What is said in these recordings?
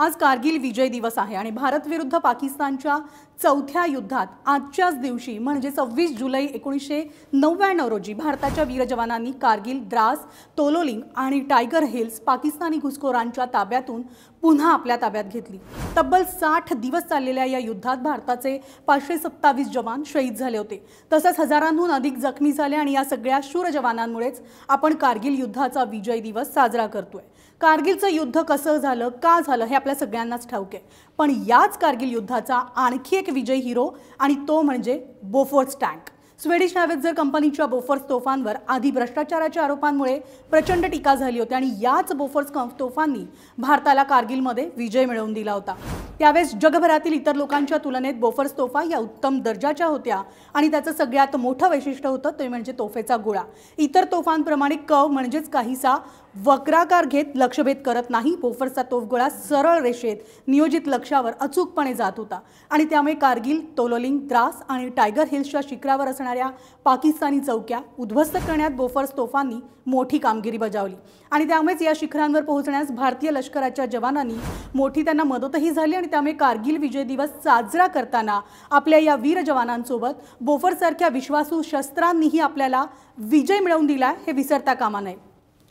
आज कारगिल विजय दिवस आहे आणि भारत विरुद्ध पाकिस्तानच्या चौथ्या युद्धात आजच्याच दिवशी म्हणजे सव्वीस जुलै एकोणीसशे नव्याण्णव रोजी भारताच्या वीर जवानांनी कारगिल द्रास तोलोलिंग आणि टायगर हिल्स पाकिस्तानी घुसखोरांच्या ताब्यातून पुन्हा आपल्या ताब्यात घेतली तब्बल साठ दिवस चाललेल्या या युद्धात भारताचे पाचशे सत्तावीस जवान शहीद झाले होते तसंच हजारांहून अधिक जखमी झाले आणि या सगळ्या शूर जवानांमुळेच आपण कारगिल युद्धाचा विजय दिवस साजरा करतोय कारगिलचं युद्ध कसं झालं का झालं हे आपल्या सगळ्यांनाच ठाऊक आहे पण याच कारगिल युद्धाचा आणखी एक विजय हिरो आणि तो म्हणजे बोफोर्स टँक स्वेडिश नॅव्हेजर कंपनीच्या बोफर्स तोफांवर आधी भ्रष्टाचाराच्या आरोपांमुळे प्रचंड टीका झाली होती आणि याच बोफर्स तोफांनी भारताला कारगिलमध्ये विजय मिळवून दिला होता त्यावेळेस जगभरातील इतर लोकांच्या तुलनेत बोफर्स तोफा या उत्तम दर्जाच्या होत्या आणि त्याचं सगळ्यात मोठं वैशिष्ट्य होतं ते म्हणजे तोफेचा गोळा इतर तोफांप्रमाणे कव म्हणजेच काहीसा वक्राकार घेत लक्षभेद करत नाही बोफर्सचा तोफगोळा सरळ रेषेत नियोजित लक्ष्यावर अचूकपणे जात होता आणि त्यामुळे कारगिल तोलोलिंग द्रास आणि टायगर हिल्सच्या शिखरावर असणाऱ्या पाकिस्तानी चौक्या उद्ध्वस्त करण्यात बोफर्स तोफांनी मोठी कामगिरी बजावली आणि त्यामुळेच या शिखरांवर पोहोचण्यास भारतीय लष्कराच्या जवानांनी मोठी त्यांना मदतही झाली आणि त्यामुळे कारगिल विजय दिवस साजरा करताना आपल्या या वीर जवानांसोबत बोफरसारख्या विश्वासू शस्त्रांनीही आपल्याला विजय मिळवून दिला हे विसरता कामा नये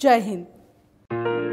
जय हिंद